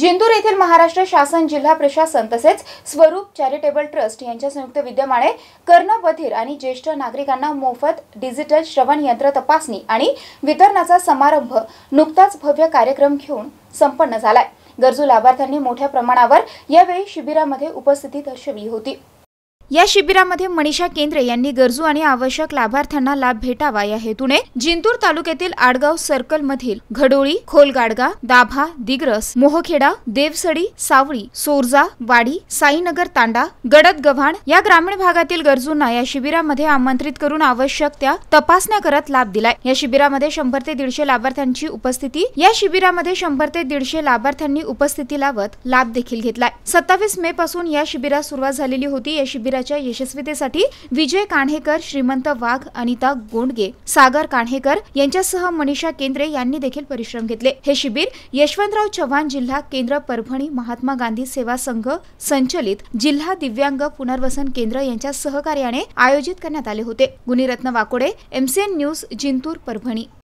जिंदूर येथील महाराष्ट्र शासन जिल्हा प्रशासन तसेच स्वरूप चॅरिटेबल ट्रस्ट यांच्या संयुक्त विद्यमाने कर्ण आणि ज्येष्ठ नागरिकांना मोफत डिजिटल श्रवण यंत्र तपासणी आणि वितरणाचा समारंभ नुकताच भव्य कार्यक्रम घेऊन संपन्न झालाय गरजू लाभार्थ्यांनी मोठ्या प्रमाणावर यावेळी शिबिरामध्ये उपस्थिती दर्शवली होती या शिबिरामध्ये मनीषा केंद्रे यांनी गरजू आणि आवश्यक लाभार्थ्यांना लाभ भेटावा या हेतूने जिंतूर तालुक्यातील आडगाव सर्कल मधील घडोळी खोलगाडगा दाभा दिग्रस मोहखेडा देवसडी सावळी सोरजा वाडी साईनगर तांडा गडद गव्हाण या ग्रामीण भागातील गरजूंना या शिबिरामध्ये आमंत्रित करून आवश्यक त्या तपासण्या करत लाभ दिलाय या शिबिरामध्ये शंभर ते दीडशे लाभार्थ्यांची उपस्थिती या शिबिरामध्ये शंभर ते दीडशे लाभार्थ्यांनी उपस्थिती लावत लाभ देखील घेतलाय सत्तावीस मे पासून या शिबिरात सुरुवात झालेली होती या शिबिरा यशस्वीतेसाठी विजय कान्हेकर श्रीमंत वाघ अनिता गोंडगे सागर कान्हेकर यांच्यासह मनीषा केंद्रे यांनी देखील परिश्रम घेतले हे शिबिर यशवंतराव चव्हाण जिल्हा केंद्र परभणी महात्मा गांधी सेवा संघ संचलित जिल्हा दिव्यांग पुनर्वसन केंद्र यांच्या सहकार्याने आयोजित करण्यात आले होते गुणीरत्न वाकोडे एमसीएन न्यूज जिंतूर परभणी